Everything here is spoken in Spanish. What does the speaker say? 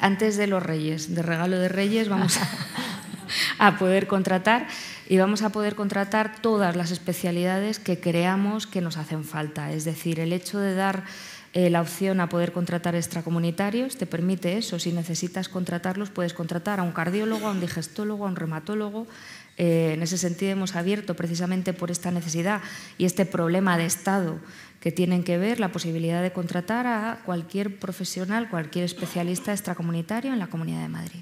antes de los Reyes, de regalo de Reyes, vamos a, poder contratar y vamos a poder contratar todas las especialidades que creamos que nos hacen falta. Es decir, el hecho de dar eh, la opción a poder contratar extracomunitarios, te permite eso. Si necesitas contratarlos, puedes contratar a un cardiólogo, a un digestólogo, a un reumatólogo. Eh, en ese sentido hemos abierto precisamente por esta necesidad y este problema de Estado que tienen que ver la posibilidad de contratar a cualquier profesional, cualquier especialista extracomunitario en la Comunidad de Madrid.